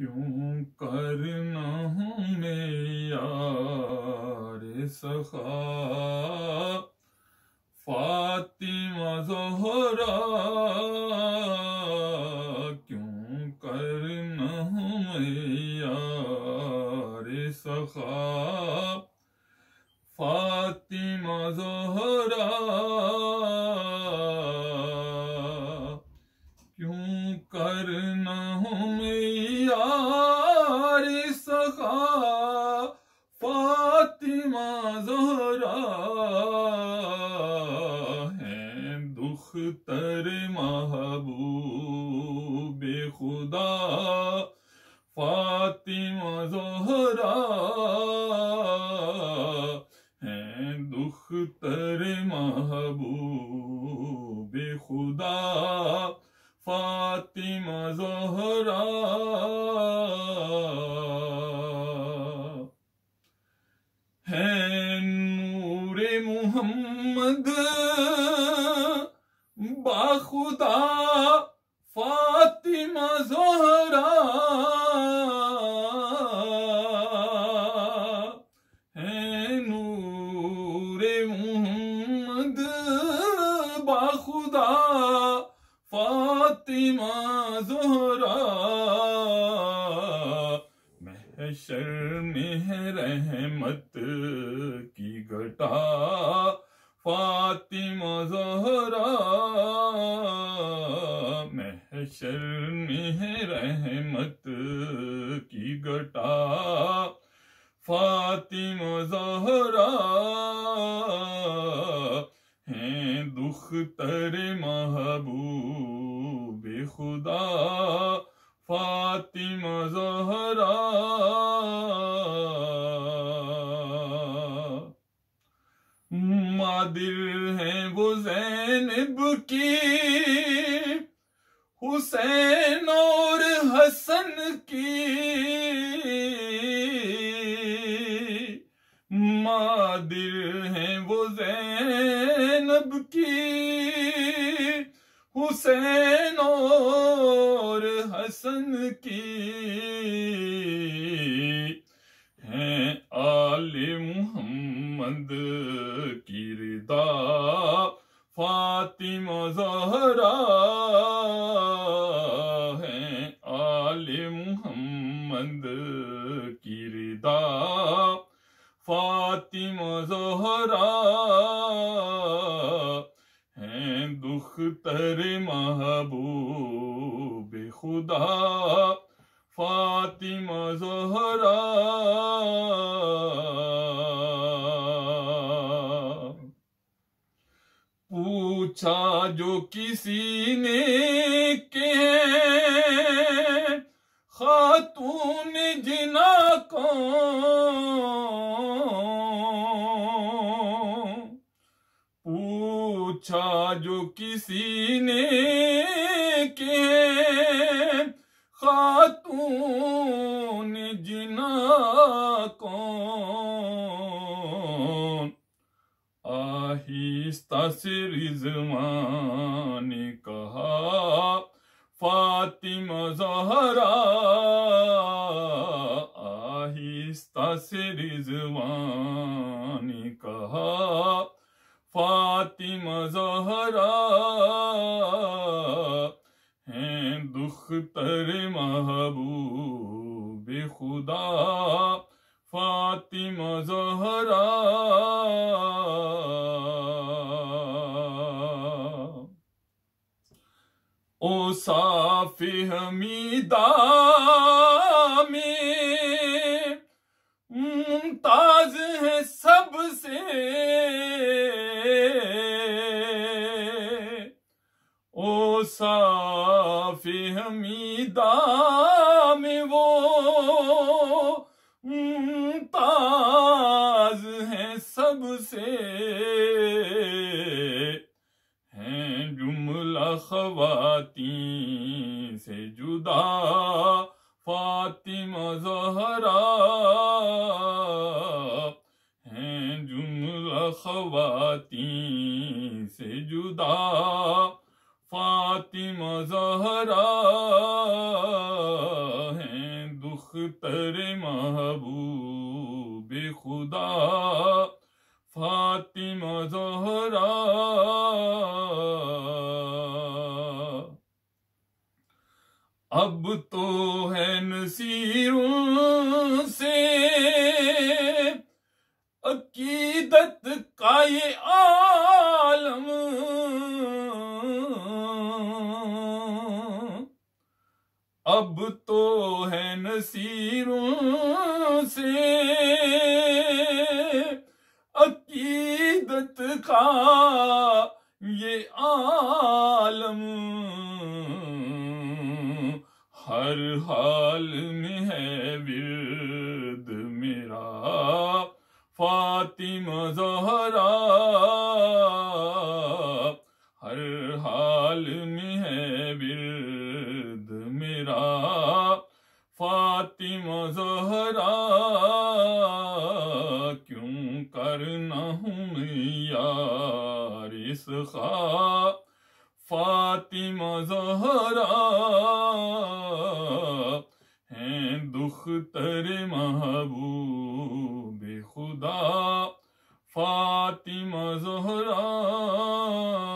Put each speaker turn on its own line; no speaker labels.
क्यों करना हूँ मैं यार सखा फातिमा जहरा जोरा है दुख तर महबू बे खुदा फातिमा जोहरा खुदा फातिमा जोहरा महशर में है रहमत की घटा फातिमा जोहरा महशर में है रहमत की घटा फातिमा जोहरा मुख्तर महबूब खुदा फातिमा जहरा मादिर हैं वो जैनब की हुसैन और हसन की हुसैन और हसन की हैं आले मुहम्मद की रिदा फातिमा जहरा हैं आले मोहम्मद की रिदा फातिमा जहरा मुख्तर महबूब खुदा फातिमा जहरा पूछा जो किसी ने के खातून जिना कौन किसी ने के खातून जिना को आहिस्ता से रिजमा कहा फातिमा जहरा आहिस्ता से रिजवा कहा फातिमा जहरा हैं दुख तर महबूब खुदा फातिमा जहरा ओ साफ हमीदा फे हमीदाम वो ताज है सबसे हैं जुमला खवाती से जुदा फातिमा जहरा हैं जुमला खवाती से जुदा फातिमा जहरा है दुख तेरे महबूब खुदा फातिमा जहरा अब तो है नसीरों से अकीदत का ये आ अब तो है नसीरों से अकीदत का ये आलम हर हाल में है विरद मेरा फातिमा जहरा कर न हूँ फातिमा जहरा है दुख तेरे महबूब खुदा फातिमा जहरा